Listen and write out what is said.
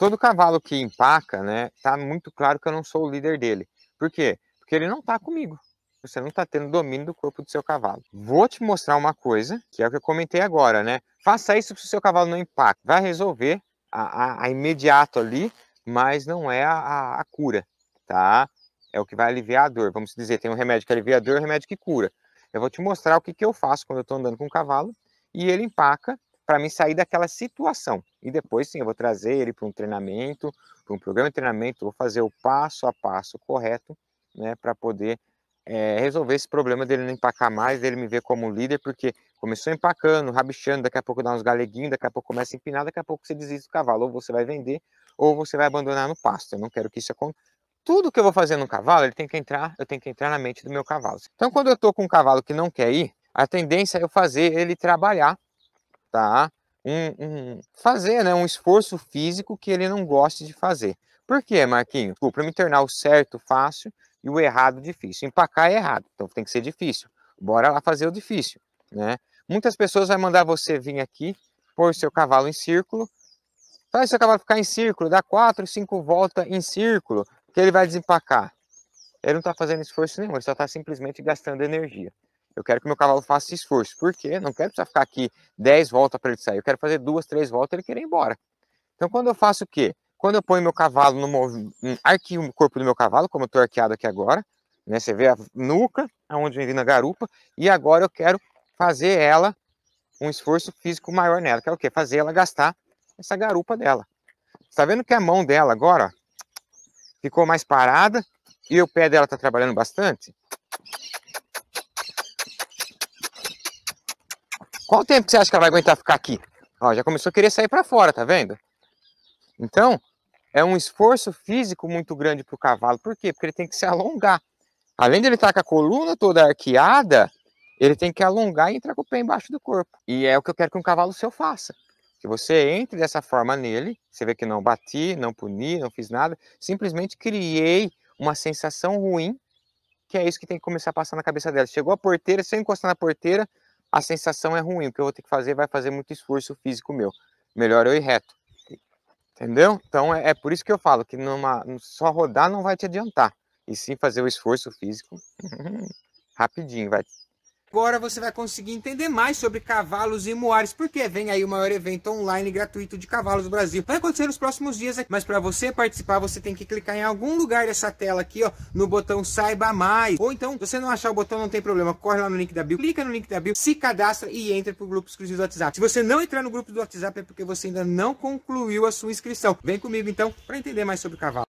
Todo cavalo que empaca, né, tá muito claro que eu não sou o líder dele. Por quê? Porque ele não tá comigo. Você não tá tendo domínio do corpo do seu cavalo. Vou te mostrar uma coisa, que é o que eu comentei agora, né? Faça isso para o seu cavalo não empaca. Vai resolver a, a, a, imediato ali, mas não é a, a, cura, tá? É o que vai aliviar a dor. Vamos dizer, tem um remédio que alivia a dor e um remédio que cura. Eu vou te mostrar o que, que eu faço quando eu estou andando com o cavalo e ele empaca para mim sair daquela situação. E depois, sim, eu vou trazer ele para um treinamento, para um programa de treinamento, vou fazer o passo a passo correto, né, para poder é, resolver esse problema dele não empacar mais, dele me ver como líder, porque começou empacando, rabichando, daqui a pouco dá uns galeguinhos, daqui a pouco começa a empinar, daqui a pouco você desiste do cavalo, ou você vai vender, ou você vai abandonar no pasto. Eu não quero que isso aconteça. Tudo que eu vou fazer no cavalo, ele tem que entrar, eu tenho que entrar na mente do meu cavalo. Então, quando eu estou com um cavalo que não quer ir, a tendência é eu fazer ele trabalhar tá? Um, um, fazer né, um esforço físico que ele não goste de fazer. Por quê, Marquinhos? Para me tornar o certo fácil e o errado difícil. Empacar é errado, então tem que ser difícil. Bora lá fazer o difícil, né? Muitas pessoas vão mandar você vir aqui, pôr seu cavalo em círculo, faz seu cavalo ficar em círculo, dá quatro, cinco voltas em círculo, que ele vai desempacar. Ele não está fazendo esforço nenhum, ele só está simplesmente gastando energia. Eu quero que meu cavalo faça esforço. Por quê? Não quero precisar ficar aqui 10 voltas para ele sair. Eu quero fazer duas, três voltas e ele querer ir embora. Então, quando eu faço o quê? Quando eu ponho meu cavalo no movimento, arqueio o corpo do meu cavalo, como eu estou arqueado aqui agora, né? Você vê a nuca, aonde vem vindo a garupa, e agora eu quero fazer ela um esforço físico maior nela, Quer é o quê? Fazer ela gastar essa garupa dela. Está vendo que a mão dela agora ó, ficou mais parada e o pé dela está trabalhando bastante? Qual o tempo que você acha que ela vai aguentar ficar aqui? Ó, já começou a querer sair para fora, tá vendo? Então, é um esforço físico muito grande para o cavalo. Por quê? Porque ele tem que se alongar. Além de ele estar tá com a coluna toda arqueada, ele tem que alongar e entrar com o pé embaixo do corpo. E é o que eu quero que um cavalo seu faça. Que você entre dessa forma nele, você vê que não bati, não puni, não fiz nada, simplesmente criei uma sensação ruim, que é isso que tem que começar a passar na cabeça dela. Chegou a porteira, se eu encostar na porteira, a sensação é ruim. O que eu vou ter que fazer vai fazer muito esforço físico meu. Melhor eu ir reto. Entendeu? Então é, é por isso que eu falo que numa, só rodar não vai te adiantar. E sim fazer o esforço físico rapidinho, vai Agora você vai conseguir entender mais sobre cavalos e moares, porque vem aí o maior evento online gratuito de cavalos do Brasil. Vai acontecer nos próximos dias, mas para você participar, você tem que clicar em algum lugar dessa tela aqui, ó, no botão Saiba Mais. Ou então, se você não achar o botão, não tem problema, corre lá no link da bio, clica no link da bio, se cadastra e entra pro grupo exclusivo do WhatsApp. Se você não entrar no grupo do WhatsApp, é porque você ainda não concluiu a sua inscrição. Vem comigo então para entender mais sobre cavalo.